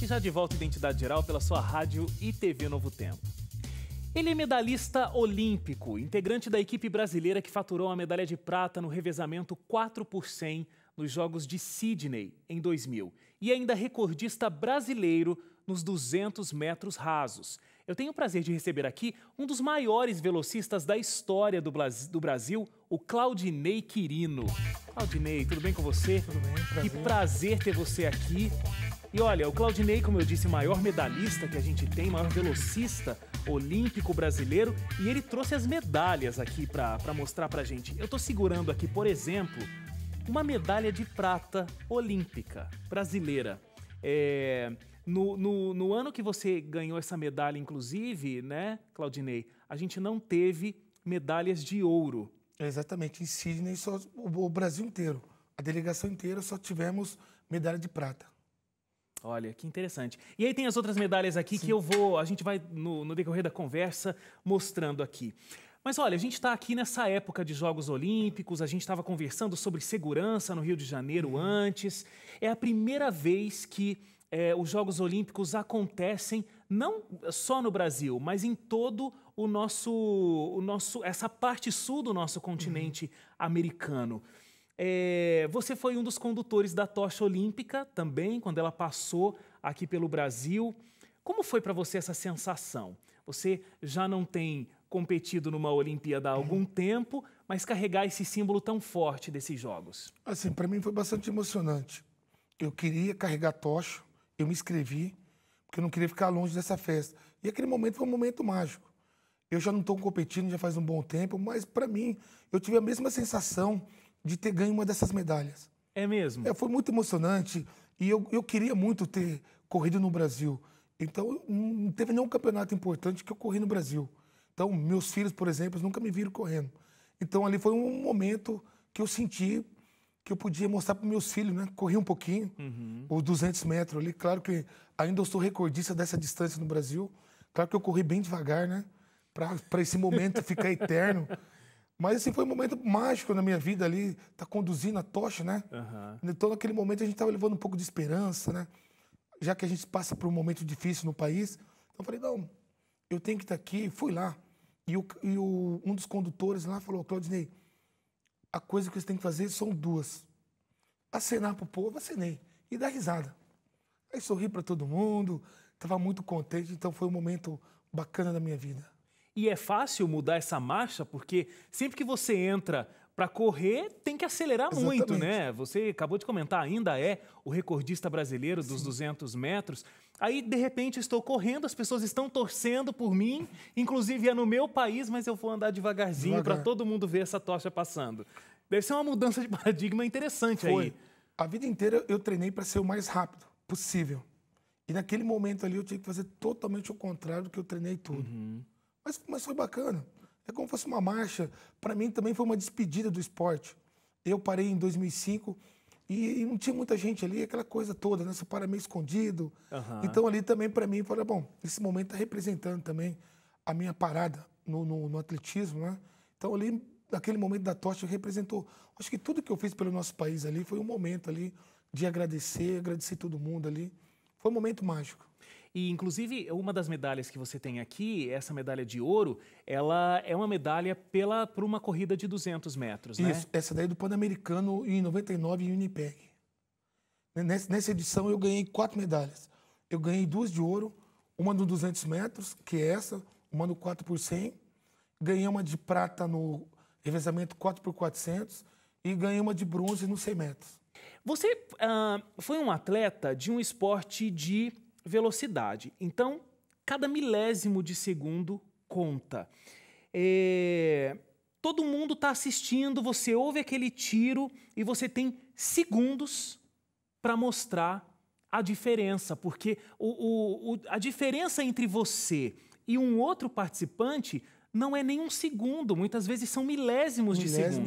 E já de volta Identidade Geral pela sua rádio e TV Novo Tempo. Ele é medalhista olímpico, integrante da equipe brasileira que faturou a medalha de prata no revezamento 4 por 100 nos Jogos de Sydney em 2000 e ainda recordista brasileiro nos 200 metros rasos. Eu tenho o prazer de receber aqui um dos maiores velocistas da história do, Brasil, o Claudinei Quirino. Claudinei, tudo bem com você? Tudo bem, prazer. Que prazer ter você aqui. E olha, o Claudinei, como eu disse, maior medalhista que a gente tem, maior velocista olímpico brasileiro, e ele trouxe as medalhas aqui para mostrar pra gente. Eu tô segurando aqui, por exemplo, uma medalha de prata olímpica brasileira. É, no, no, no ano que você ganhou essa medalha, inclusive, né, Claudinei, a gente não teve medalhas de ouro. Exatamente, em Sydney, só, o, o Brasil inteiro, a delegação inteira, só tivemos medalha de prata. Olha, que interessante. E aí tem as outras medalhas aqui Sim. que eu vou. A gente vai, no, no, decorrer da conversa, mostrando aqui. Mas olha, a gente está aqui nessa época de Jogos Olímpicos, a gente estava conversando sobre segurança no Rio de Janeiro uhum. antes. É a primeira vez que é, os Jogos Olímpicos acontecem não só no Brasil, mas em todo o nosso, o nosso essa parte sul do nosso continente uhum. americano. É, você foi um dos condutores da tocha olímpica também, quando ela passou aqui pelo Brasil. Como foi para você essa sensação? Você já não tem competido numa Olimpíada há algum tempo, mas carregar esse símbolo tão forte desses jogos? Assim, para mim foi bastante emocionante. Eu queria carregar tocha, eu me inscrevi, porque eu não queria ficar longe dessa festa. E aquele momento foi um momento mágico. Eu já não estou competindo já faz um bom tempo, mas para mim, eu tive a mesma sensação de ter ganho uma dessas medalhas. É mesmo? É, foi muito emocionante e eu, eu queria muito ter corrido no Brasil. Então, não teve nenhum campeonato importante que eu corri no Brasil. Então, meus filhos, por exemplo, nunca me viram correndo. Então, ali foi um momento que eu senti que eu podia mostrar para meus filhos, né? Corri um pouquinho, uhum. 200 metros ali. Claro que ainda eu sou recordista dessa distância no Brasil. Claro que eu corri bem devagar, né? Para esse momento ficar eterno. Mas assim, foi um momento mágico na minha vida ali, tá conduzindo a tocha, né? Uhum. Então, naquele momento, a gente estava levando um pouco de esperança, né? Já que a gente passa por um momento difícil no país. Então, eu falei, não, eu tenho que estar tá aqui. Fui lá. E, o, e o, um dos condutores lá falou, Claudinei, a coisa que você tem que fazer são duas. Acenar pro povo, acenei. E dar risada. Aí sorri para todo mundo, estava muito contente, então foi um momento bacana da minha vida. E é fácil mudar essa marcha, porque sempre que você entra para correr tem que acelerar Exatamente. muito, né? Você acabou de comentar, ainda é o recordista brasileiro dos Sim. 200 metros. Aí, de repente, estou correndo, as pessoas estão torcendo por mim, inclusive é no meu país, mas eu vou andar devagarzinho Devagar. para todo mundo ver essa tocha passando. Deve ser uma mudança de paradigma interessante Foi. aí. A vida inteira eu treinei para ser o mais rápido possível. E naquele momento ali eu tinha que fazer totalmente o contrário do que eu treinei tudo. Uhum. Mas, mas foi bacana. É como se fosse uma marcha. Para mim também foi uma despedida do esporte. Eu parei em 2005 e, e, não tinha muita gente ali, aquela coisa toda, né? Você para meio escondido. Uhum. Então ali também para mim, falei, bom, esse momento está representando também a minha parada no, no, no, atletismo, né? Então ali, naquele momento da tocha, representou... Acho que tudo que eu fiz pelo nosso país ali foi um momento ali de agradecer, agradecer todo mundo ali. Foi um momento mágico. E inclusive uma das medalhas que você tem aqui, essa medalha de ouro, ela é uma medalha pela por uma corrida de 200 metros, né? Isso, essa daí é do Pan-Americano em 99 em Winnipeg. Nessa, nessa edição eu ganhei quatro medalhas. Eu ganhei duas de ouro, uma no 200 metros, que é essa, uma no 4 por 100, ganhei uma de prata no revezamento 4 por 400 e ganhei uma de bronze no 100 metros. Você uh, foi um atleta de um esporte de velocidade. Então, cada milésimo de segundo conta. É... Todo mundo está assistindo, você ouve aquele tiro e você tem segundos para mostrar a diferença, porque o, o, o, a diferença entre você e um outro participante não é nem um segundo, muitas vezes são milésimos, milésimos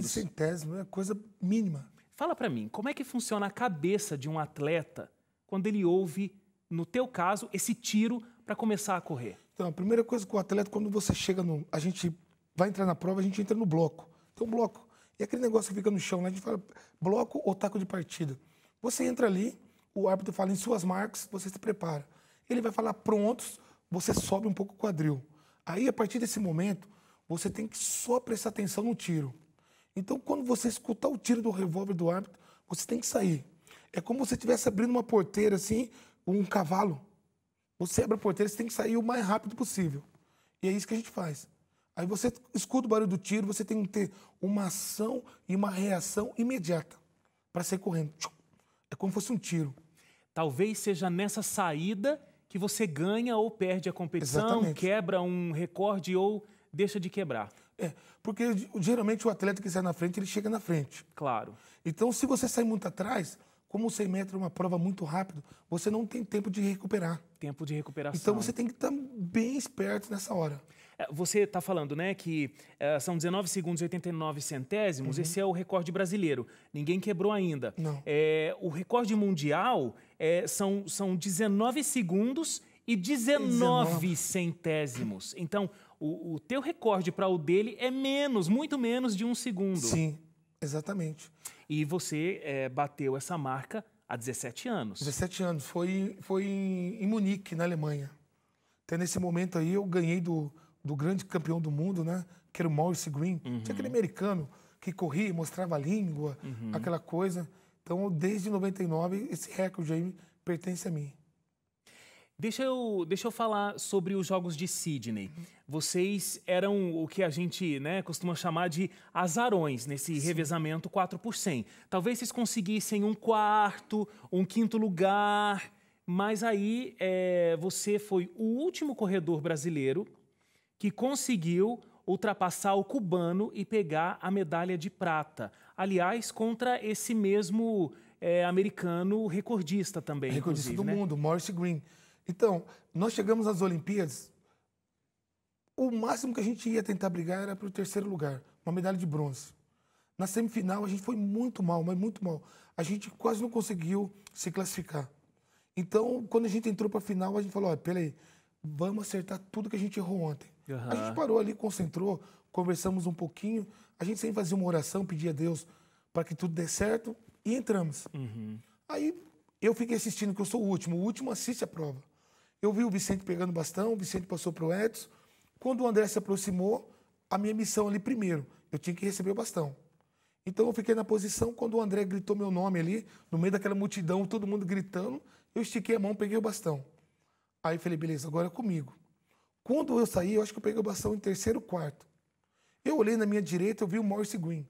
de segundos. centésimo, é coisa mínima. Fala para mim, como é que funciona a cabeça de um atleta quando ele ouve no teu caso, esse tiro para começar a correr? Então, a primeira coisa que o atleta, quando você chega no. A gente vai entrar na prova, a gente entra no bloco. Tem um bloco. E aquele negócio que fica no chão, né? A gente fala bloco ou taco de partida. Você entra ali, o árbitro fala em suas marcas, você se prepara. Ele vai falar prontos, você sobe um pouco o quadril. Aí, a partir desse momento, você tem que só prestar atenção no tiro. Então, quando você escutar o tiro do revólver do árbitro, você tem que sair. É como se você estivesse abrindo uma porteira assim, um cavalo. Você abre a porteira, você tem que sair o mais rápido possível. E é isso que a gente faz. Aí você escuta o barulho do tiro, você tem que ter uma ação e uma reação imediata para sair correndo. É como se fosse um tiro. Talvez seja nessa saída que você ganha ou perde a competição, Exatamente. quebra um recorde ou deixa de quebrar. É, porque geralmente o atleta que sai na frente, ele chega na frente. Claro. Então, se você sai muito atrás, como o 100 metros é uma prova muito rápida, você não tem tempo de recuperar. Tempo de recuperação. Então você tem que estar bem esperto nessa hora. É, você está falando, né, que uh, são 19 segundos e 89 centésimos. Uhum. Esse é o recorde brasileiro. Ninguém quebrou ainda. Não. É, o recorde mundial é, são, são 19 segundos e 19, 19. centésimos. Então, o, o teu recorde para o dele é menos, muito menos de um segundo. Sim, exatamente. E você é, bateu essa marca há 17 anos. 17 anos. Foi, foi em, em Munique, na Alemanha. Até nesse momento aí eu ganhei do, do grande campeão do mundo, né? Que era o Maurice Green. Uhum. Tinha aquele americano que corria, mostrava a língua, uhum. aquela coisa. Então, desde 99, esse recorde aí pertence a mim. Deixa eu, deixa eu falar sobre os Jogos de Sydney. Uhum. Vocês eram o que a gente né, costuma chamar de azarões nesse Sim. revezamento 4 por 100. Talvez vocês conseguissem um quarto, um quinto lugar, mas aí é, você foi o último corredor brasileiro que conseguiu ultrapassar o cubano e pegar a medalha de prata. Aliás, contra esse mesmo é, americano recordista também. Recordista do né? mundo, Morris Green. Então, nós chegamos às Olimpíadas, o máximo que a gente ia tentar brigar era para o terceiro lugar, uma medalha de bronze. Na semifinal a gente foi muito mal, mas muito mal. A gente quase não conseguiu se classificar. Então, quando a gente entrou para a final, a gente falou: olha, peraí, vamos acertar tudo que a gente errou ontem. Uhum. A gente parou ali, concentrou, conversamos um pouquinho. A gente sempre fazia uma oração, pedia a Deus para que tudo dê certo e entramos. Uhum. Aí eu fiquei assistindo, que eu sou o último. O último assiste a prova. Eu vi o Vicente pegando bastão, o Vicente passou para o Edson. Quando o André se aproximou, a minha missão ali primeiro, eu tinha que receber o bastão. Então eu fiquei na posição, quando o André gritou meu nome ali, no meio daquela multidão, todo mundo gritando, eu estiquei a mão, peguei o bastão. Aí falei, beleza, agora é comigo. Quando eu saí, eu acho que eu peguei o bastão em terceiro quarto. Eu olhei na minha direita, eu vi o Morse Green,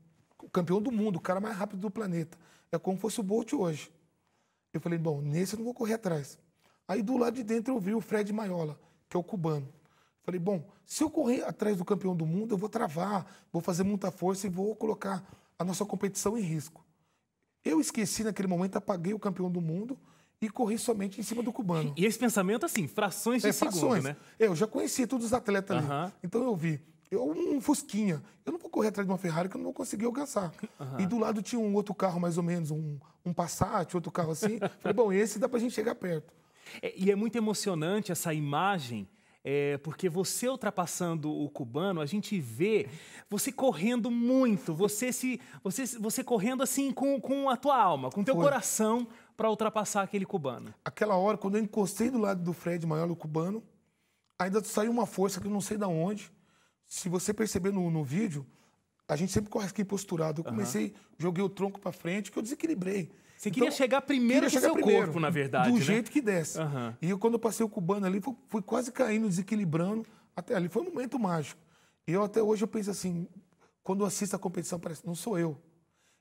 campeão do mundo, o cara mais rápido do planeta. É como fosse o Bolt hoje. Eu falei, bom, nesse eu não vou correr atrás. Aí do lado de dentro eu vi o Fred Maiola, que é o cubano. Falei, bom, se eu correr atrás do campeão do mundo, eu vou travar, vou fazer muita força e vou colocar a nossa competição em risco. Eu esqueci naquele momento, apaguei o campeão do mundo e corri somente em cima do cubano. E esse pensamento, assim, frações de é, segundo, frações. né? É, eu já conhecia todos os atletas uhum. ali. Então eu vi, eu, um Fusquinha, eu não vou correr atrás de uma Ferrari que eu não vou conseguir alcançar. Uhum. E do lado tinha um outro carro, mais ou menos, um, um Passat, outro carro assim. Falei, bom, esse dá pra gente chegar perto. É, e é muito emocionante essa imagem é, porque você ultrapassando o cubano, a gente vê você correndo muito, você se você, você correndo assim com, com a tua alma, com teu Foi. coração para ultrapassar aquele cubano. Aquela hora, quando eu encostei do lado do Fred Maior, o cubano, ainda saiu uma força que eu não sei de onde. Se você perceber no, no vídeo, a gente sempre corre aqui posturado. Eu comecei, uhum. joguei o tronco para frente, que eu desequilibrei. Você queria então, chegar primeiro queria chegar seu primeiro, corpo, na verdade. Do né? jeito que desce. Uhum. E eu, quando eu passei o cubano ali, fui, fui, quase caindo, desequilibrando. Até ali foi um momento mágico. E eu até hoje eu penso assim, quando eu assisto a competição, parece, não sou eu.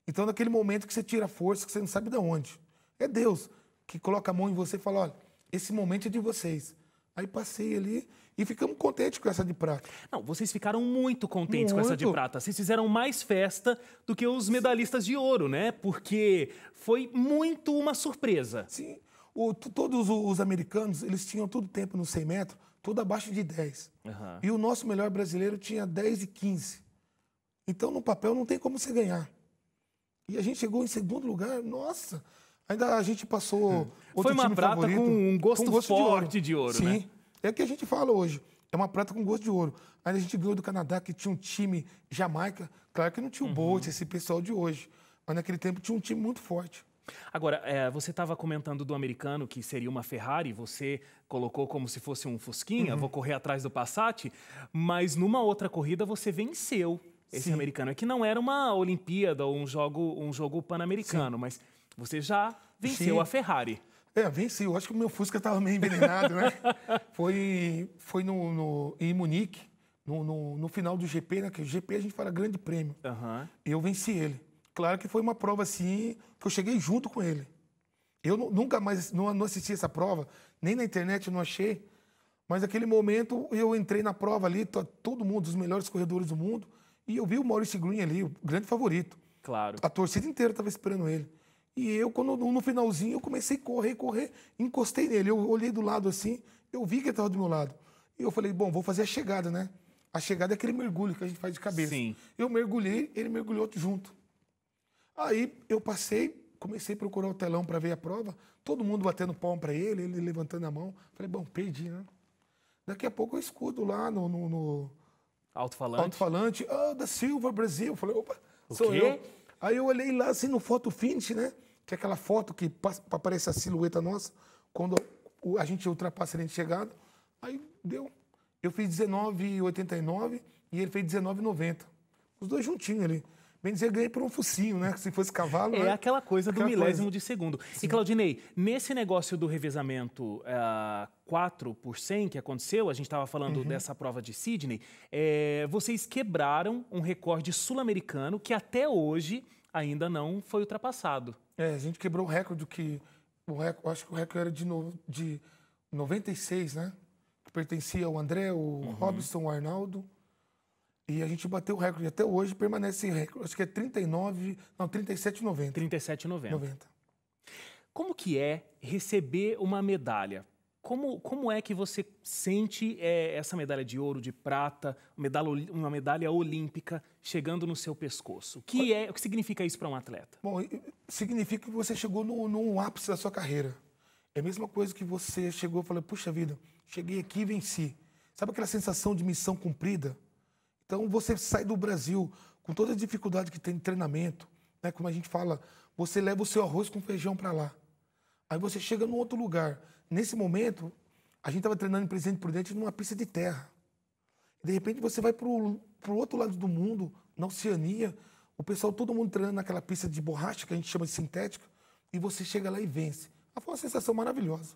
Então, naquele momento que você tira a força, que você não sabe de onde. É Deus que coloca a mão em você e fala, olha, esse momento é de vocês. Aí passei ali e ficamos contentes com essa de prata. Não, vocês ficaram muito contentes muito. com essa de prata. Vocês fizeram mais festa do que os medalhistas de ouro, né? Porque foi muito uma surpresa. Sim. O, todos os americanos, eles tinham todo tempo no 100 metros, tudo abaixo de 10. Uhum. E o nosso melhor brasileiro tinha 10 e 15. Então, no papel, não tem como você ganhar. E a gente chegou em segundo lugar, nossa, Ainda a gente passou hum. outro Foi uma time prata favorito, com um gosto, com gosto forte de ouro, de ouro Sim, né? é o que a gente fala hoje. É uma prata com gosto de ouro. Ainda a gente ganhou do Canadá, que tinha um time Jamaica. Claro que não tinha o uhum. Bolt, esse pessoal de hoje. Mas naquele tempo tinha um time muito forte. Agora, é, você estava comentando do americano que seria uma Ferrari, você colocou como se fosse um Fusquinha, uhum. vou correr atrás do Passat, mas numa outra corrida você venceu esse Sim. americano. É que não era uma Olimpíada ou um jogo, um jogo pan-americano, mas você já venceu Sim. a Ferrari. É, venci. Eu acho que o meu Fusca estava meio envenenado, né? foi foi no, no em Munique, no, no, no, final do GP, né? Que o GP a gente fala grande prêmio. Uhum. Eu venci ele. Claro que foi uma prova assim, que eu cheguei junto com ele. Eu nunca mais não, não assisti essa prova, nem na internet eu não achei. Mas naquele momento eu entrei na prova ali, todo mundo, os melhores corredores do mundo, e eu vi o Maurice Green ali, o grande favorito. Claro. A torcida inteira estava esperando ele. E eu, quando no finalzinho, eu comecei a correr, correr, encostei nele. Eu olhei do lado assim, eu vi que ele estava do meu lado. E eu falei, bom, vou fazer a chegada, né? A chegada é aquele mergulho que a gente faz de cabeça. Sim. Eu mergulhei, ele mergulhou junto. Aí eu passei, comecei a procurar o telão para ver a prova, todo mundo batendo palma para ele, ele levantando a mão. Falei, bom, perdi, né? Daqui a pouco eu escudo lá no. no, no... Alto-falante. Alto-falante. Ah, oh, da Silva, Brasil. Falei, opa, o sou quê? eu. Aí eu olhei lá assim no foto finish, né? Que é aquela foto que passa, aparece a silhueta nossa, quando a gente ultrapassa a linha de chegada. Aí deu. Eu fiz 19,89 e ele fez 19,90. Os dois juntinhos ali. Bem dizer, ganhei por um focinho, né? Se fosse cavalo. É né? aquela coisa aquela do milésimo coisa. de segundo. Sim. E, Claudinei, nesse negócio do revezamento é, uh, 4 por 100 que aconteceu, a gente estava falando uhum. dessa prova de Sydney, é, vocês quebraram um recorde sul-americano que até hoje ainda não foi ultrapassado. É, a gente quebrou o recorde que. O recorde, acho que o recorde era de, no, de 96, né? Que pertencia ao André, o uhum. Robson, o Arnaldo. E a gente bateu o recorde. Até hoje permanece recorde. Acho que é 39. Não, 37,90. 37,90. 90. Como que é receber uma medalha? Como, como é que você sente é, essa medalha de ouro, de prata, medalha, uma medalha olímpica? chegando no seu pescoço. O que, é, o que significa isso para um atleta? Bom, significa que você chegou no, no ápice da sua carreira. É a mesma coisa que você chegou e falou, puxa vida, cheguei aqui e venci. Sabe aquela sensação de missão cumprida? Então você sai do Brasil com toda a dificuldade que tem de treinamento, né? como a gente fala, você leva o seu arroz com feijão para lá. Aí você chega num outro lugar. Nesse momento, a gente estava treinando em Presidente Prudente numa pista de terra. De repente você vai para o pro outro lado do mundo, na Oceania, o pessoal, todo mundo treinando naquela pista de borracha que a gente chama de sintética, e você chega lá e vence. Ah, foi uma sensação maravilhosa.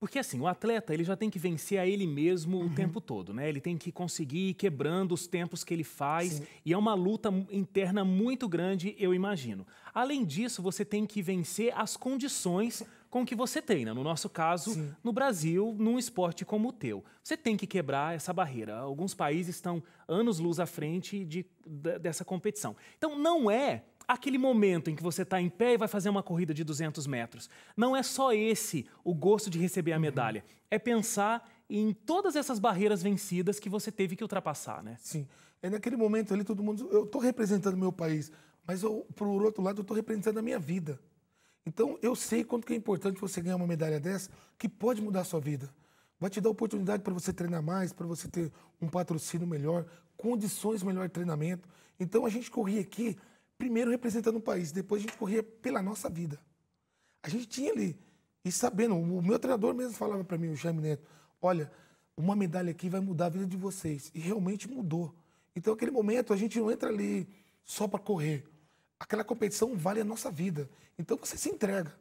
Porque assim, o atleta ele já tem que vencer a ele mesmo uhum. o tempo todo, né? Ele tem que conseguir ir quebrando os tempos que ele faz Sim. e é uma luta interna muito grande, eu imagino. Além disso, você tem que vencer as condições com o que você treina. Né? No nosso caso, Sim. no Brasil, num esporte como o teu. Você tem que quebrar essa barreira. Alguns países estão anos-luz à frente de, de, dessa competição. Então, não é aquele momento em que você está em pé e vai fazer uma corrida de 200 metros. Não é só esse o gosto de receber a uhum. medalha. Uhum. É pensar em todas essas barreiras vencidas que você teve que ultrapassar, né? Sim. É naquele momento ali todo mundo, eu estou representando meu país, mas eu, por outro lado, eu estou representando a minha vida. Então, eu sei quanto que é importante você ganhar uma medalha dessa, que pode mudar a sua vida. Vai te dar oportunidade para você treinar mais, para você ter um patrocínio melhor, condições melhor de treinamento. Então, a gente corria aqui, primeiro representando o país, depois a gente corria pela nossa vida. A gente tinha ali, e sabendo, o meu treinador mesmo falava para mim, o Jaime Neto, olha, uma medalha aqui vai mudar a vida de vocês. E realmente mudou. Então, aquele momento, a gente não entra ali só para correr aquela competição vale a nossa vida. Então você se entrega.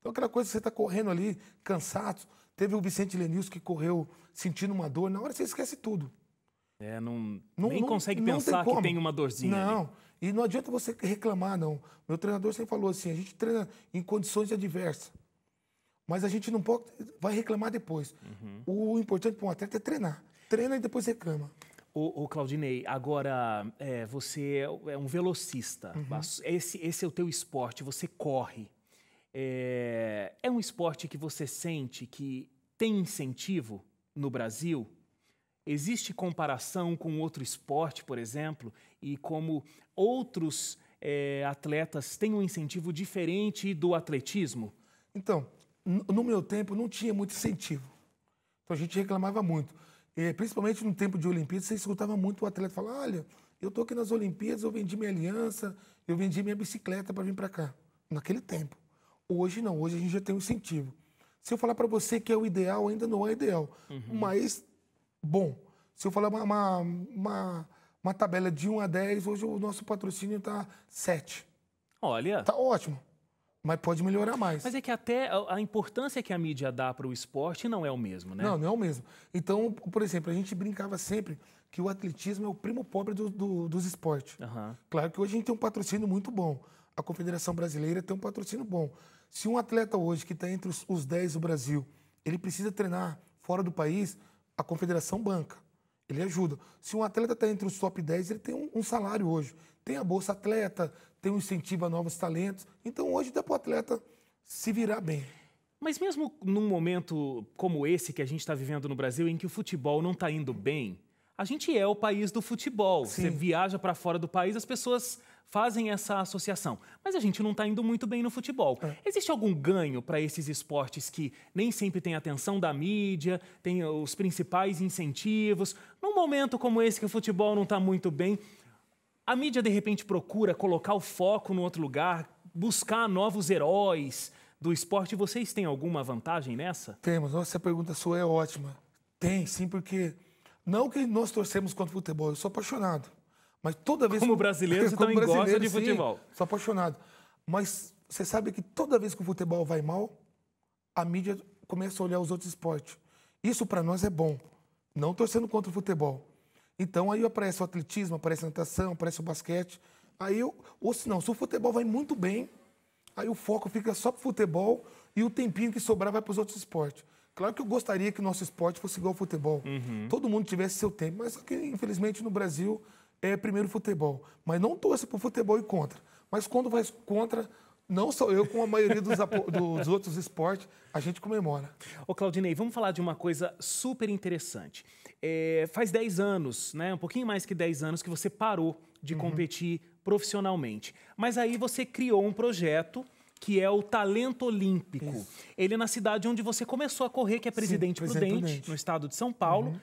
Então aquela coisa que você está correndo ali, cansado. Teve o Vicente Lenils que correu sentindo uma dor. Na hora você esquece tudo. É, não, não nem não, consegue não pensar tem que tem uma dorzinha. Não, ali. e não adianta você reclamar, não. Meu treinador sempre falou assim: a gente treina em condições adversas. Mas a gente não pode, vai reclamar depois. Uhum. O importante para um atleta é treinar. Treina e depois reclama. O, Claudinei, agora é, você é um velocista. Uhum. Esse, esse é o teu esporte, você corre. É, é, um esporte que você sente que tem incentivo no Brasil? Existe comparação com outro esporte, por exemplo, e como outros é, atletas têm um incentivo diferente do atletismo? Então, no meu tempo não tinha muito incentivo. Então a gente reclamava muito. E, principalmente no tempo de Olimpíadas, você escutava muito o atleta falar: olha, eu estou aqui nas Olimpíadas, eu vendi minha aliança, eu vendi minha bicicleta para vir para cá. Naquele tempo. Hoje não, hoje a gente já tem um incentivo. Se eu falar para você que é o ideal, ainda não é ideal. Uhum. Mas, bom, se eu falar uma, uma, uma, uma, tabela de 1 a 10, hoje o nosso patrocínio está 7. Olha. Tá ótimo mas pode melhorar mais. Mas é que até a importância que a mídia dá para o esporte não é o mesmo, né? Não, não é o mesmo. Então, por exemplo, a gente brincava sempre que o atletismo é o primo pobre do, do, dos esportes. Uhum. Claro que hoje a gente tem um patrocínio muito bom. A Confederação Brasileira tem um patrocínio bom. Se um atleta hoje que está entre os, os 10 do Brasil, ele precisa treinar fora do país, a Confederação banca. Ele ajuda. Se um atleta está entre os top 10, ele tem um, um, salário hoje. Tem a Bolsa Atleta, tem um incentivo a novos talentos. Então hoje dá para o atleta se virar bem. Mas mesmo num momento como esse que a gente está vivendo no Brasil, em que o futebol não está indo bem, a gente é o país do futebol. Sim. Você viaja para fora do país, as pessoas fazem essa associação. Mas a gente não está indo muito bem no futebol. É. Existe algum ganho para esses esportes que nem sempre tem atenção da mídia, tem os principais incentivos? Num momento como esse que o futebol não está muito bem, a mídia de repente procura colocar o foco no outro lugar, buscar novos heróis do esporte. Vocês têm alguma vantagem nessa? Temos. Nossa, pergunta sua é ótima. Tem, sim, porque não que nós torcemos contra o futebol, eu sou apaixonado. Mas toda vez como que, brasileiro, você como também brasileiro, gosta de sim, futebol. Sou apaixonado. Mas você sabe que toda vez que o futebol vai mal, a mídia começa a olhar os outros esportes. Isso para nós é bom. Não torcendo contra o futebol. Então aí aparece o atletismo, aparece a natação, aparece o basquete. Aí eu, ou se não, se o futebol vai muito bem, aí o foco fica só pro futebol e o tempinho que sobrar vai para os outros esportes. Claro que eu gostaria que o nosso esporte fosse igual ao futebol. Uhum. Todo mundo tivesse seu tempo, mas infelizmente no Brasil é primeiro futebol. Mas não torça para o futebol e contra. Mas quando vai contra, não sou eu, com a maioria dos, dos outros esportes, a gente comemora. Ô Claudinei, vamos falar de uma coisa super interessante. É, faz 10 anos, né, um pouquinho mais que 10 anos, que você parou de uhum. competir profissionalmente. Mas aí você criou um projeto que é o Talento Olímpico. Isso. Ele é na cidade onde você começou a correr, que é Presidente, Sim, Presidente Prudente, Prudente, no estado de São Paulo. Uhum.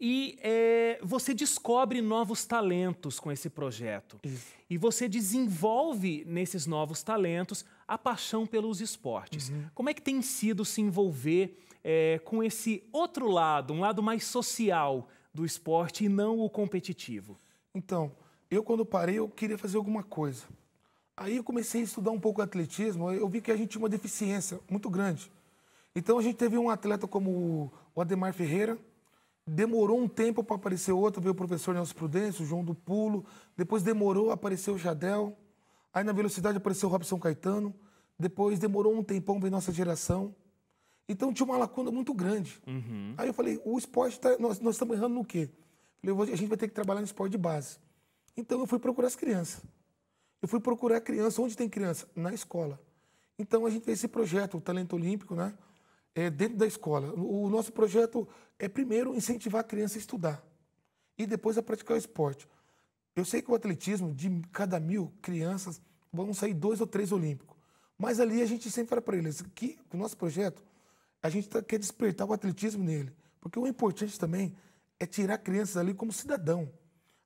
E é, você descobre novos talentos com esse projeto. Isso. E você desenvolve nesses novos talentos a paixão pelos esportes. Uhum. Como é que tem sido se envolver é, com esse outro lado, um lado mais social do esporte e não o competitivo? Então, eu quando parei, eu queria fazer alguma coisa. Aí eu comecei a estudar um pouco atletismo, eu vi que a gente tinha uma deficiência muito grande. Então a gente teve um atleta como o Ademar Ferreira, Demorou um tempo para aparecer outro, veio o professor Nelson Prudêncio, o João do Pulo. Depois demorou, apareceu o Jadel. Aí na velocidade apareceu o Robson Caetano. Depois demorou um tempão, veio nossa geração. Então tinha uma lacuna muito grande. Uhum. Aí eu falei, o esporte, tá, nós, nós estamos errando no quê? falei, a gente vai ter que trabalhar no esporte de base. Então eu fui procurar as crianças. Eu fui procurar a criança, onde tem criança? Na escola. Então a gente fez esse projeto, o Talento Olímpico, né? é, dentro da escola. O nosso projeto é, primeiro, incentivar a criança a estudar e depois a praticar o esporte. Eu sei que o atletismo, de cada mil crianças, vão sair dois ou três olímpicos. Mas ali a gente sempre fala para eles que o nosso projeto, a gente tá, quer despertar o atletismo nele. Porque o importante também é tirar crianças ali como cidadão.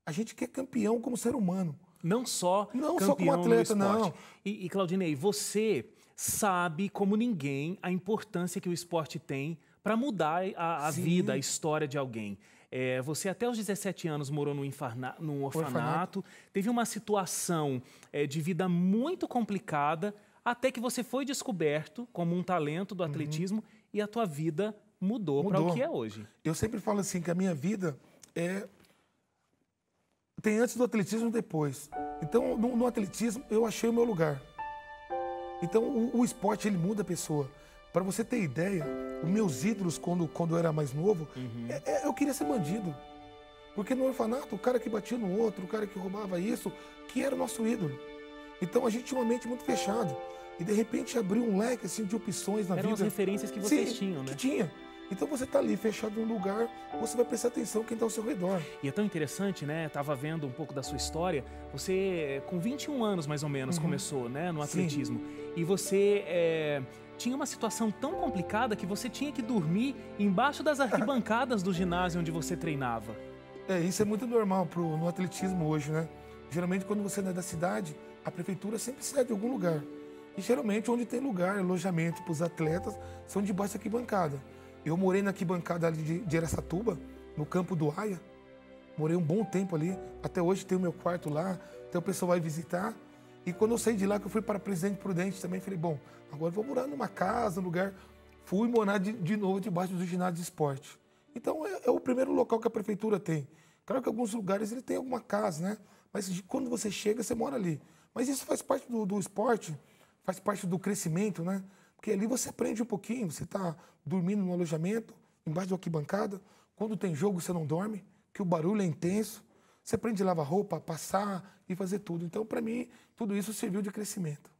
A gente quer campeão como ser humano. Não só não campeão só como atleta, não. E, e Claudinei, você sabe como ninguém a importância que o esporte tem para mudar a, a vida, a história de alguém. É, você até os 17 anos morou num, infarna, num orfanato, orfanato, teve uma situação é, de vida muito complicada, até que você foi descoberto como um talento do uhum. atletismo uhum. e a tua vida mudou, mudou. para o que é hoje. Eu sempre falo assim que a minha vida é tem antes do atletismo e depois. Então, no, no atletismo, eu achei o meu lugar. Então o, o esporte ele muda a pessoa. Para você ter ideia, os meus ídolos, quando, quando eu era mais novo, uhum. é, é, eu queria ser bandido. Porque no orfanato, o cara que batia no outro, o cara que roubava isso, que era o nosso ídolo. Então a gente tinha uma mente muito fechada. E de repente abriu um leque assim, de opções na Eram vida. Eram as referências que vocês Sim, tinham, né? Que tinha. Então você está ali fechado num lugar, você vai prestar atenção quem está ao seu redor. E é tão interessante, né? Tava vendo um pouco da sua história. Você, com 21 anos mais ou menos, uhum. começou, né, no atletismo. Sim. E você é, tinha uma situação tão complicada que você tinha que dormir embaixo das arquibancadas do ginásio onde você treinava. É, isso é muito normal pro, no atletismo hoje, né? Geralmente, quando você não é da cidade, a prefeitura sempre cede de algum lugar. E geralmente, onde tem lugar, alojamento para os atletas, são debaixo da arquibancada. Eu morei na arquibancada ali de, de no campo do Aia. Morei um bom tempo ali. Até hoje tem o meu quarto lá. Então o pessoal vai visitar. E quando eu saí de lá, que eu fui para Presidente Prudente também, falei, bom, agora vou morar numa casa, num lugar. Fui morar de, de novo debaixo dos ginásios de esporte. Então é, é, o primeiro local que a prefeitura tem. Claro que alguns lugares ele tem alguma casa, né? Mas quando você chega, você mora ali. Mas isso faz parte do, do esporte, faz parte do crescimento, né? Porque ali você aprende um pouquinho, você está dormindo no alojamento, embaixo de uma arquibancada, quando tem jogo você não dorme, que o barulho é intenso. Você aprende a lavar roupa, passar e fazer tudo. Então, para mim, tudo isso serviu de crescimento.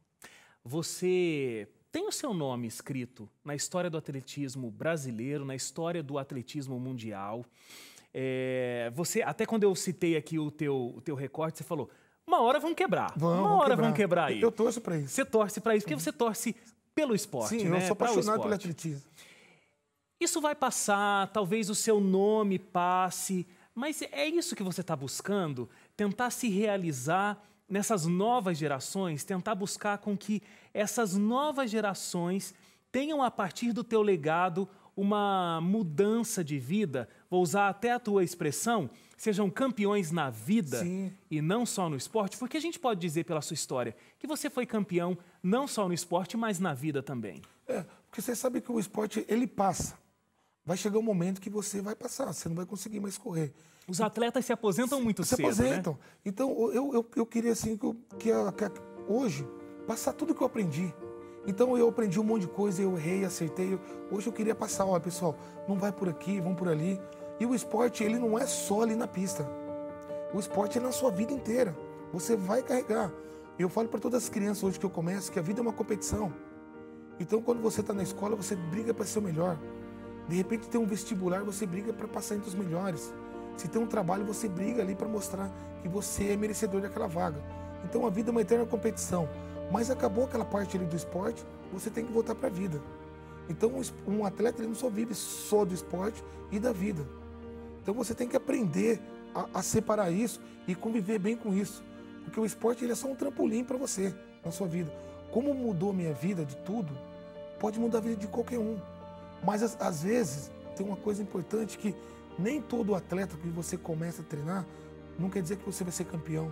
Você tem o seu nome escrito na história do atletismo brasileiro, na história do atletismo mundial. É, você até quando eu citei aqui o teu, o teu recorte, você falou uma hora vão quebrar, vão, uma vão hora quebrar. vão quebrar aí. Eu torço para isso. Você torce para isso porque uhum. você torce pelo esporte. Sim, né? eu sou apaixonado pelo atletismo. Isso vai passar, talvez o seu nome passe, mas é isso que você está buscando? Tentar se realizar nessas novas gerações, tentar buscar com que essas novas gerações tenham a partir do teu legado uma mudança de vida, vou usar até a tua expressão, sejam campeões na vida Sim. e não só no esporte, porque a gente pode dizer pela sua história que você foi campeão não só no esporte, mas na vida também. É, porque você sabe que o esporte, ele passa. Vai chegar um momento que você vai passar, você não vai conseguir mais correr. Os atletas se aposentam muito se cedo, Se né? aposentam. Né? Então, eu, eu, eu, queria, assim, que, eu, que, a, que a, hoje, passar tudo que eu aprendi. Então, eu aprendi um monte de coisa, eu errei, acertei. Hoje eu queria passar, olha, pessoal, não vai por aqui, vão por ali. E o esporte, ele não é só ali na pista. O esporte é na sua vida inteira. Você vai carregar. Eu falo para todas as crianças hoje que eu começo que a vida é uma competição. Então, quando você está na escola, você briga para ser o melhor. De repente, tem um vestibular, você briga para passar entre os melhores. Se tem um trabalho, você briga ali para mostrar que você é merecedor daquela vaga. Então, a vida é uma eterna competição. Mas acabou aquela parte ali do esporte, você tem que voltar para a vida. Então, um atleta ele não só vive só do esporte e da vida. Então, você tem que aprender a, a separar isso e conviver bem com isso. Porque o esporte ele é só um trampolim para você, na sua vida. Como mudou minha vida de tudo, pode mudar a vida de qualquer um. Mas às vezes tem uma coisa importante que nem todo atleta que você começa a treinar não quer dizer que você vai ser campeão,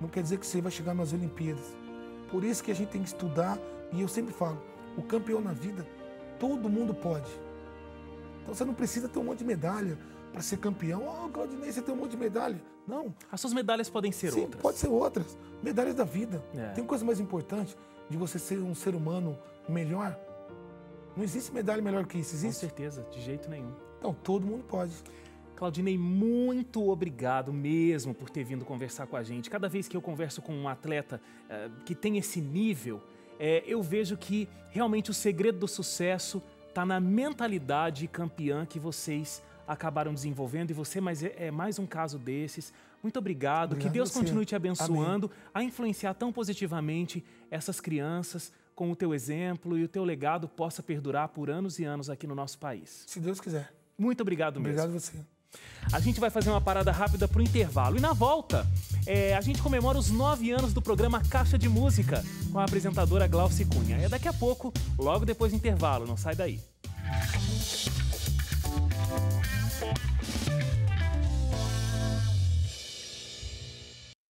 não quer dizer que você vai chegar nas Olimpíadas. Por isso que a gente tem que estudar e eu sempre falo, o campeão na vida todo mundo pode. Então você não precisa ter um monte de medalha, para ser campeão. Oh, Claudinei, você tem um monte de medalha. Não. As suas medalhas podem ser Sim, outras. Pode ser outras. Medalhas da vida. É. Tem coisa mais importante de você ser um ser humano melhor? Não existe medalha melhor que isso, existe? Com certeza, de jeito nenhum. Então, todo mundo pode. Claudinei, muito obrigado mesmo por ter vindo conversar com a gente. Cada vez que eu converso com um atleta uh, que tem esse nível, é, eu vejo que realmente o segredo do sucesso está na mentalidade campeã que vocês acabaram desenvolvendo e você mais, é, é mais um caso desses. Muito obrigado, obrigado que Deus continue te abençoando Amém. a influenciar tão positivamente essas crianças com o teu exemplo e o teu legado possa perdurar por anos e anos aqui no nosso país. Se Deus quiser. Muito obrigado mesmo. Obrigado você. A gente vai fazer uma parada rápida pro intervalo e na volta é, a gente comemora os nove anos do programa Caixa de Música com a apresentadora Glauci Cunha. É daqui a pouco, logo depois do intervalo, não sai daí. Bye.